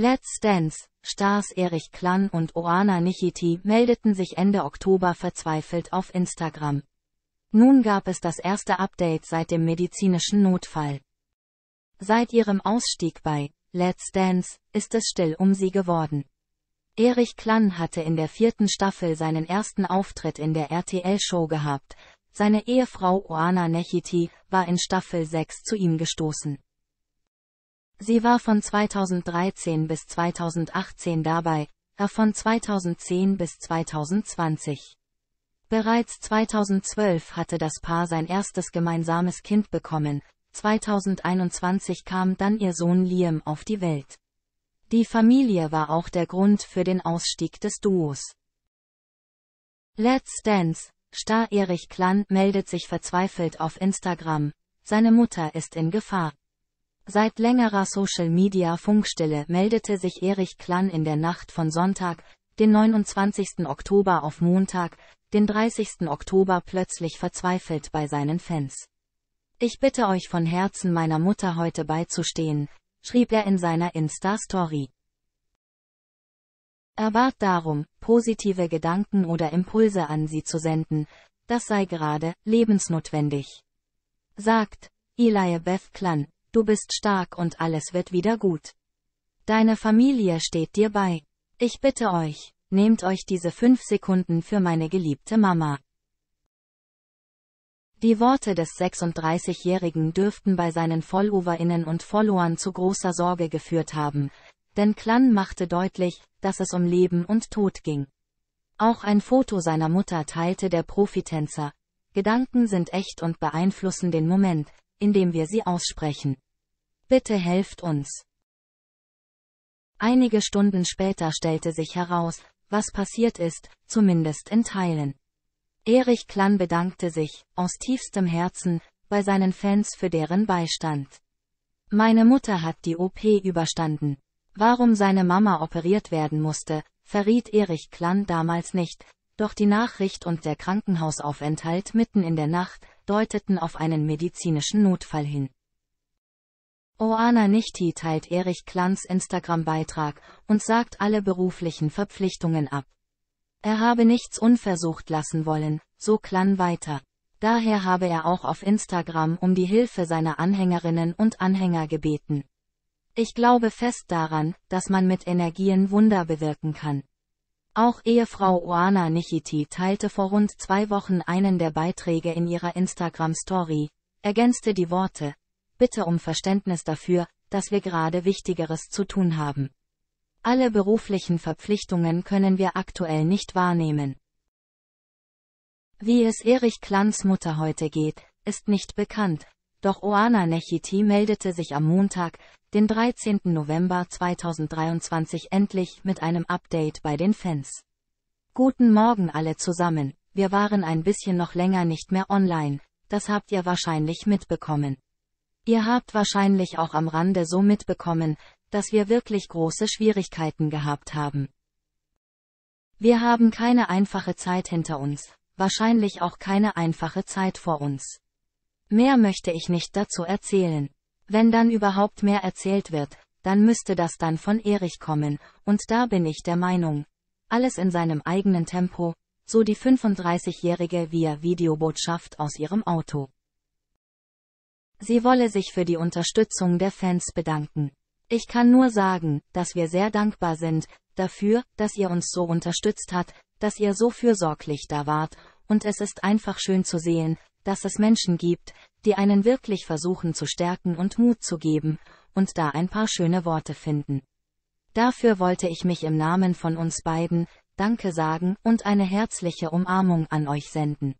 Let's Dance Stars Erich Klann und Oana Nichiti meldeten sich Ende Oktober verzweifelt auf Instagram. Nun gab es das erste Update seit dem medizinischen Notfall. Seit ihrem Ausstieg bei Let's Dance ist es still um sie geworden. Erich Klann hatte in der vierten Staffel seinen ersten Auftritt in der RTL-Show gehabt. Seine Ehefrau Oana Nechiti war in Staffel 6 zu ihm gestoßen. Sie war von 2013 bis 2018 dabei, er äh, von 2010 bis 2020. Bereits 2012 hatte das Paar sein erstes gemeinsames Kind bekommen, 2021 kam dann ihr Sohn Liam auf die Welt. Die Familie war auch der Grund für den Ausstieg des Duos. Let's Dance, Star Erich Klann meldet sich verzweifelt auf Instagram, seine Mutter ist in Gefahr. Seit längerer Social-Media-Funkstille meldete sich Erich Klann in der Nacht von Sonntag, den 29. Oktober auf Montag, den 30. Oktober plötzlich verzweifelt bei seinen Fans. Ich bitte euch von Herzen meiner Mutter heute beizustehen, schrieb er in seiner Insta-Story. Erwart darum, positive Gedanken oder Impulse an sie zu senden, das sei gerade lebensnotwendig. Sagt, Eliabeth Klann, Du bist stark und alles wird wieder gut. Deine Familie steht dir bei. Ich bitte euch, nehmt euch diese fünf Sekunden für meine geliebte Mama. Die Worte des 36-Jährigen dürften bei seinen Followerinnen und Followern zu großer Sorge geführt haben, denn Klan machte deutlich, dass es um Leben und Tod ging. Auch ein Foto seiner Mutter teilte der Profitänzer. Gedanken sind echt und beeinflussen den Moment, in dem wir sie aussprechen. Bitte helft uns. Einige Stunden später stellte sich heraus, was passiert ist, zumindest in Teilen. Erich Klann bedankte sich, aus tiefstem Herzen, bei seinen Fans für deren Beistand. Meine Mutter hat die OP überstanden. Warum seine Mama operiert werden musste, verriet Erich Klann damals nicht, doch die Nachricht und der Krankenhausaufenthalt mitten in der Nacht deuteten auf einen medizinischen Notfall hin. Oana Nichti teilt Erich Klans Instagram-Beitrag und sagt alle beruflichen Verpflichtungen ab. Er habe nichts unversucht lassen wollen, so Klan weiter. Daher habe er auch auf Instagram um die Hilfe seiner Anhängerinnen und Anhänger gebeten. Ich glaube fest daran, dass man mit Energien Wunder bewirken kann. Auch Ehefrau Oana Nichiti teilte vor rund zwei Wochen einen der Beiträge in ihrer Instagram-Story, ergänzte die Worte, bitte um Verständnis dafür, dass wir gerade Wichtigeres zu tun haben. Alle beruflichen Verpflichtungen können wir aktuell nicht wahrnehmen. Wie es Erich Klans Mutter heute geht, ist nicht bekannt, doch Oana Nechiti meldete sich am Montag, den 13. November 2023 endlich mit einem Update bei den Fans. Guten Morgen alle zusammen, wir waren ein bisschen noch länger nicht mehr online, das habt ihr wahrscheinlich mitbekommen. Ihr habt wahrscheinlich auch am Rande so mitbekommen, dass wir wirklich große Schwierigkeiten gehabt haben. Wir haben keine einfache Zeit hinter uns, wahrscheinlich auch keine einfache Zeit vor uns. Mehr möchte ich nicht dazu erzählen. Wenn dann überhaupt mehr erzählt wird, dann müsste das dann von Erich kommen, und da bin ich der Meinung. Alles in seinem eigenen Tempo, so die 35-jährige via Videobotschaft aus ihrem Auto. Sie wolle sich für die Unterstützung der Fans bedanken. Ich kann nur sagen, dass wir sehr dankbar sind, dafür, dass ihr uns so unterstützt hat, dass ihr so fürsorglich da wart, und es ist einfach schön zu sehen, dass es Menschen gibt, die einen wirklich versuchen zu stärken und Mut zu geben, und da ein paar schöne Worte finden. Dafür wollte ich mich im Namen von uns beiden, Danke sagen und eine herzliche Umarmung an euch senden.